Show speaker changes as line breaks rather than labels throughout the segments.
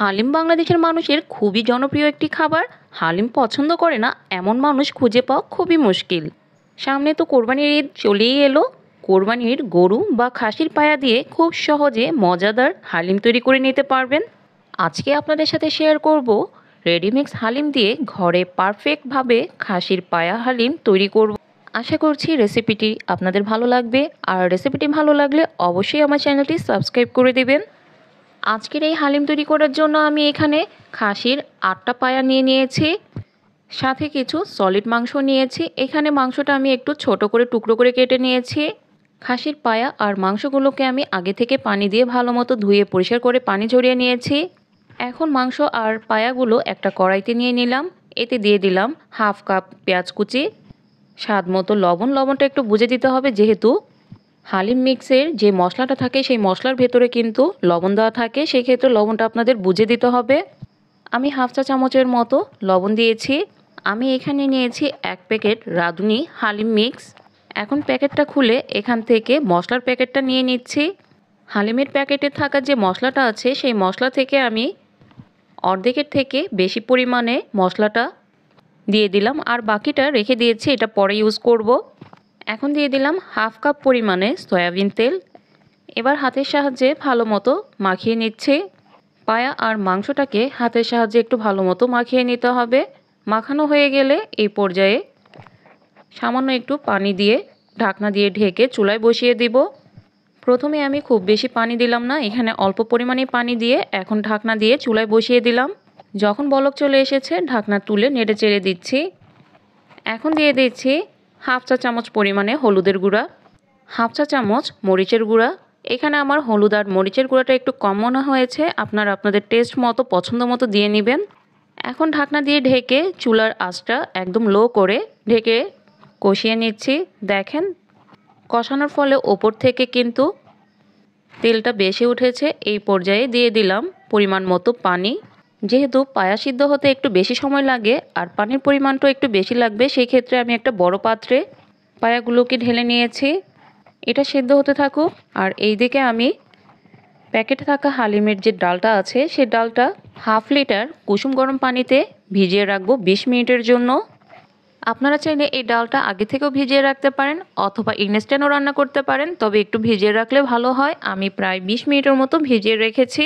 হালিম বাংলাদেশের মানুষের খুবই জনপ্রিয় একটি খাবার হালিম পছন্দ করে না এমন মানুষ খুঁজে পাওয়া খুবই মুশকিল সামনে তো কোরবানির ঈদ চলেই এলো কোরবানির গরু বা খাসির পায়া দিয়ে খুব সহজে মজাদার হালিম তৈরি করে নিতে পারবেন আজকে আপনাদের সাথে শেয়ার করব রেডিমিক্স হালিম দিয়ে ঘরে পারফেক্টভাবে খাসির পায়া হালিম তৈরি করব আশা করছি রেসিপিটি আপনাদের ভালো লাগবে আর রেসিপিটি ভালো লাগলে অবশ্যই আমার চ্যানেলটি সাবস্ক্রাইব করে দেবেন আজকের এই হালিম তৈরি করার জন্য আমি এখানে খাসির আটটা পায়া নিয়ে নিয়েছি সাথে কিছু সলিড মাংস নিয়েছি এখানে মাংসটা আমি একটু ছোট করে টুকরো করে কেটে নিয়েছি খাসির পায়া আর মাংসগুলোকে আমি আগে থেকে পানি দিয়ে ভালো মতো ধুয়ে পরিষ্কার করে পানি ঝরিয়ে নিয়েছি এখন মাংস আর পায়াগুলো একটা কড়াইতে নিয়ে নিলাম এতে দিয়ে দিলাম হাফ কাপ পেঁয়াজ কুচি স্বাদ মতো লবণ লবণটা একটু বুঝে দিতে হবে যেহেতু হালিম মিক্সের যে মশলাটা থাকে সেই মশলার ভেতরে কিন্তু লবণ দেওয়া থাকে সেই ক্ষেত্রে লবণটা আপনাদের বুঝে দিতে হবে আমি হাফ চা চামচের মতো লবণ দিয়েছি আমি এখানে নিয়েছি এক প্যাকেট রাঁধুনি হালিম মিক্স এখন প্যাকেটটা খুলে এখান থেকে মশলার প্যাকেটটা নিয়ে নিচ্ছি হালিমের প্যাকেটে থাকা যে মশলাটা আছে সেই মশলা থেকে আমি অর্ধেকের থেকে বেশি পরিমাণে মশলাটা দিয়ে দিলাম আর বাকিটা রেখে দিয়েছি এটা পরে ইউজ করব এখন দিয়ে দিলাম হাফ কাপ পরিমাণে সয়াবিন তেল এবার হাতের সাহায্যে ভালো মতো মাখিয়ে নিচ্ছে পায়া আর মাংসটাকে হাতের সাহায্যে একটু ভালো মতো মাখিয়ে নিতে হবে মাখানো হয়ে গেলে এই পর্যায়ে সামান্য একটু পানি দিয়ে ঢাকনা দিয়ে ঢেকে চুলায় বসিয়ে দিব প্রথমে আমি খুব বেশি পানি দিলাম না এখানে অল্প পরিমাণে পানি দিয়ে এখন ঢাকনা দিয়ে চুলায় বসিয়ে দিলাম যখন বলক চলে এসেছে ঢাকনা তুলে নেড়ে চেড়ে দিচ্ছি এখন দিয়ে দিচ্ছি হাফ চা চামচ পরিমাণে হলুদের গুঁড়া হাফ চা চামচ মরিচের গুঁড়া এখানে আমার হলুদ আর মরিচের গুঁড়াটা একটু কম মনে হয়েছে আপনার আপনাদের টেস্ট মতো পছন্দ মতো দিয়ে নেবেন এখন ঢাকনা দিয়ে ঢেকে চুলার আঁচটা একদম লো করে ঢেকে কষিয়ে নিচ্ছি দেখেন কষানোর ফলে ওপর থেকে কিন্তু তেলটা বেশি উঠেছে এই পর্যায়ে দিয়ে দিলাম পরিমাণ মতো পানি যেহেতু পায়া সিদ্ধ হতে একটু বেশি সময় লাগে আর পানির পরিমাণটাও একটু বেশি লাগবে সেই ক্ষেত্রে আমি একটা বড় পাত্রে পায়াগুলোকে ঢেলে নিয়েছি এটা সিদ্ধ হতে থাকুক আর এই দিকে আমি প্যাকেটে থাকা হালিমের যে ডালটা আছে সে ডালটা হাফ লিটার কুসুম গরম পানিতে ভিজিয়ে রাখবো ২০ মিনিটের জন্য আপনারা চাইলে এই ডালটা আগে থেকেও ভিজিয়ে রাখতে পারেন অথবা ইনস্ট্যান্টও রান্না করতে পারেন তবে একটু ভিজিয়ে রাখলে ভালো হয় আমি প্রায় ২০ মিনিটের মতো ভিজিয়ে রেখেছি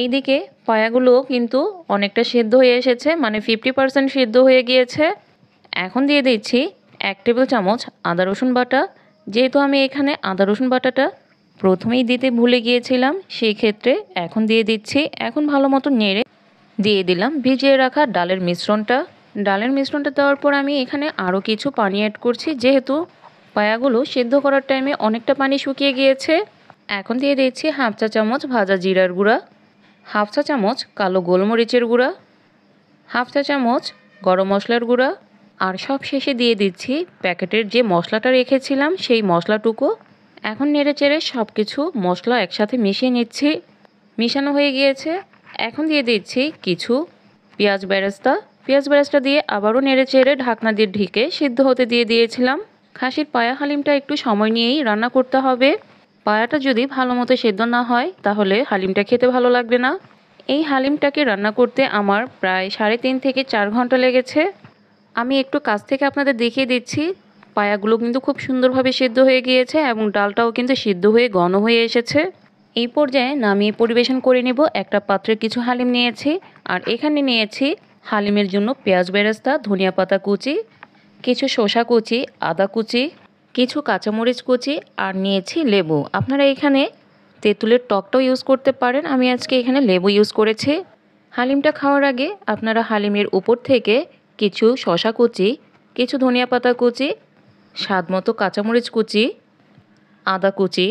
এই দিকে পায়াগুলোও কিন্তু অনেকটা সিদ্ধ হয়ে এসেছে মানে ফিফটি পারসেন্ট সিদ্ধ হয়ে গিয়েছে এখন দিয়ে দিচ্ছি এক টেবিল চামচ আদা রসুন বাটা যেহেতু আমি এখানে আদা রসুন বাটাটা প্রথমেই দিতে ভুলে গিয়েছিলাম সেই ক্ষেত্রে এখন দিয়ে দিচ্ছি এখন ভালো মতো নেড়ে দিয়ে দিলাম ভিজিয়ে রাখা ডালের মিশ্রণটা ডালের মিশ্রণটা দেওয়ার পর আমি এখানে আরও কিছু পানি অ্যাড করছি যেহেতু পায়াগুলো সেদ্ধ করার টাইমে অনেকটা পানি শুকিয়ে গিয়েছে এখন দিয়ে দিচ্ছি হাফ চা চামচ ভাজা জিরার গুঁড়া হাফ চা চামচ কালো গোলমরিচের গুঁড়া হাফ চা চামচ গরম মশলার গুঁড়া আর সব শেষে দিয়ে দিচ্ছি প্যাকেটের যে মশলাটা রেখেছিলাম সেই মশলাটুকু এখন নেড়ে চেড়ে সব কিছু মশলা একসাথে মিশিয়ে নিচ্ছি মিশানো হয়ে গিয়েছে এখন দিয়ে দিচ্ছি কিছু পেঁয়াজ বেরেস্তা পেঁয়াজ বেরেস্তা দিয়ে আবারও নেড়ে চেড়ে ঢাকনা দিয়ে ঢেকে সিদ্ধ হতে দিয়ে দিয়েছিলাম খাসির পায়া হালিমটা একটু সময় নিয়েই রান্না করতে হবে পায়াটা যদি ভালো মতো সেদ্ধ না হয় তাহলে হালিমটা খেতে ভালো লাগবে না এই হালিমটাকে রান্না করতে আমার প্রায় সাড়ে তিন থেকে চার ঘন্টা লেগেছে আমি একটু কাছ থেকে আপনাদের দেখিয়ে দিচ্ছি পায়াগুলো কিন্তু খুব সুন্দরভাবে সেদ্ধ হয়ে গিয়েছে এবং ডালটাও কিন্তু সিদ্ধ হয়ে ঘন হয়ে এসেছে এই পর্যায়ে নামিয়ে পরিবেশন করে নেব একটা পাত্রে কিছু হালিম নিয়েছি আর এখানে নিয়েছি হালিমের জন্য পেঁয়াজ বেরেস্তা ধনিয়া পাতা কুচি কিছু শসা কুচি আদা কুচি কিছু কাঁচামরিচ কুচি আর নিয়েছি লেবু আপনারা এখানে তেঁতুলের টকটাও ইউজ করতে পারেন আমি আজকে এখানে লেবু ইউজ করেছি হালিমটা খাওয়ার আগে আপনারা হালিমের উপর থেকে কিছু শশা কুচি কিছু ধনিয়া পাতা কুচি স্বাদ মতো কাঁচামরিচ কুচি আদা কুচি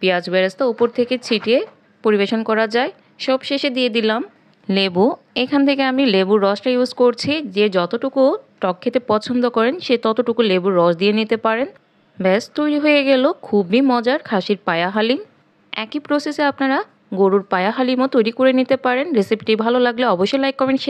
পেঁয়াজ বেরেস্তা উপর থেকে ছিটিয়ে পরিবেশন করা যায় সব শেষে দিয়ে দিলাম লেবু এখান থেকে আমি লেবুর রসটা ইউজ করছি যে যতটুকু টক খেতে পছন্দ করেন সে ততটুকু লেবুর রস দিয়ে নিতে পারেন ব্যাস তৈরি হয়ে গেল খুবই মজার খাসির পায়া হালিম একই প্রসেসে আপনারা গরুর পায়া হালিমও তৈরি করে নিতে পারেন রেসিপিটি ভালো লাগলে অবশ্যই লাইক কমেন্ট